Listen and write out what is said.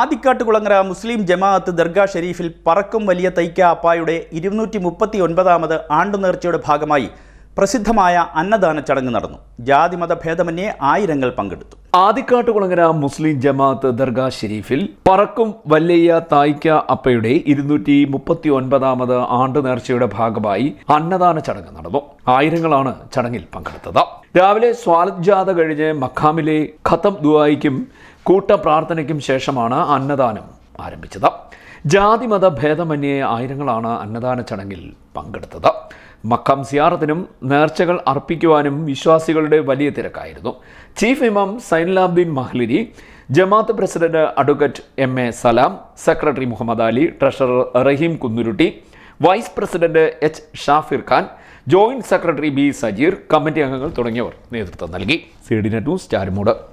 ആദിക്കാട്ടുകുളങ്ങര മുസ്ലിം ജമാഅത്ത് ദർഗ ഷെരീഫിൽ പറക്കും വലിയ തൈക്ക അപ്പായുടെ ഇരുന്നൂറ്റി മുപ്പത്തി ഒൻപതാമത് ആണ്ടുനേർച്ചയുടെ ഭാഗമായി പ്രസിദ്ധമായ അന്നദാന ചടങ്ങ് നടന്നു ജാതിമത ഭേദമന്യേ ആയിരങ്ങൾ പങ്കെടുത്തു ആദിക്കാട്ടുകുളങ്ങര മുസ്ലിം ജമാഅത്ത് ദർഗാ ഷെരീഫിൽ പറക്കും വല്ലയ്യ തായ്ക്ക അപ്പയുടെ ഇരുന്നൂറ്റി മുപ്പത്തി ഒൻപതാമത് ആണ്ടു നേർച്ചയുടെ ഭാഗമായി അന്നദാന ചടങ്ങ് നടന്നു ആയിരങ്ങളാണ് ചടങ്ങിൽ പങ്കെടുത്തത് രാവിലെ സ്വാലത് ജാഥ കഴിഞ്ഞ് മഖാമിലെ ഖത്തം ദുബായിക്കും കൂട്ട പ്രാർത്ഥനയ്ക്കും ശേഷമാണ് അന്നദാനം ആരംഭിച്ചത് ജാതിമത ഭേദമന്യേ ആയിരങ്ങളാണ് അന്നദാന ചടങ്ങിൽ പങ്കെടുത്തത് മക്കം സിയാറത്തിനും നേർച്ചകൾ അർപ്പിക്കുവാനും വിശ്വാസികളുടെ വലിയ തിരക്കായിരുന്നു ചീഫ് ഇമാം സൈൻലാബ്ദീൻ മഹ്ലിരി ജമാഅത്ത് president advocate M A Salam secretary Muhammad Ali treasurer Raheem Kunnurutti vice president H Shafir Khan joint secretary B Sajeer committee അംഗങ്ങൾ തുടങ്ങിയവർ നേതൃത്വം നൽകി സി ഡി ന്യൂസ്